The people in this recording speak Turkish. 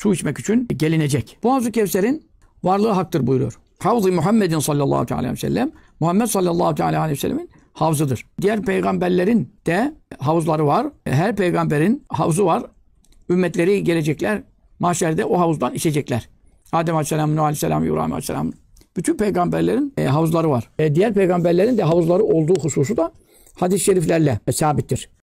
su içmek için gelinecek. Bu Havzu Kevser'in varlığı haktır buyuruyor. Havzu Muhammed'in sallallahu aleyhi ve sellem Muhammed sallallahu aleyhi ve sellemin havzıdır. Diğer peygamberlerin de havuzları var. E, her peygamberin havzu var. Ümmetleri gelecekler mahşerde o havuzdan içecekler. Adem aleyhisselam, Nuh aleyhisselam, İbrahim aleyhisselam bütün peygamberlerin e, havuzları var. E, diğer peygamberlerin de havuzları olduğu hususu da hadis-i şeriflerle sabittir.